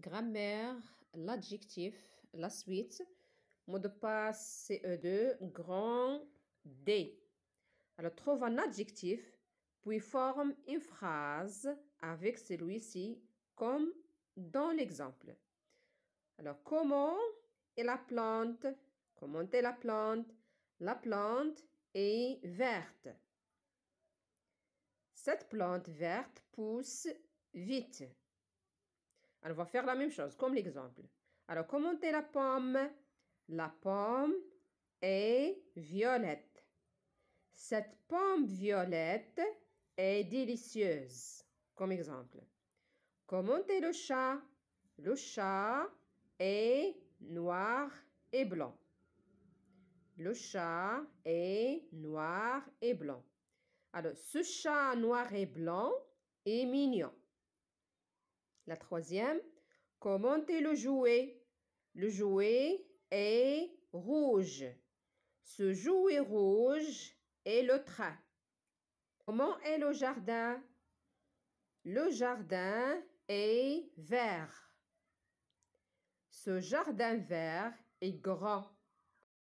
Grammaire, l'adjectif, la suite. Mot de passe CE2, grand D. Alors, trouve un adjectif, puis forme une phrase avec celui-ci, comme dans l'exemple. Alors, comment est la plante Comment est la plante La plante est verte. Cette plante verte pousse vite. On va faire la même chose, comme l'exemple. Alors, est la pomme. La pomme est violette. Cette pomme violette est délicieuse. Comme exemple. est le chat. Le chat est noir et blanc. Le chat est noir et blanc. Alors, ce chat noir et blanc est mignon. La troisième, Comment est le jouet. Le jouet est rouge. Ce jouet rouge est le train. Comment est le jardin Le jardin est vert. Ce jardin vert est grand.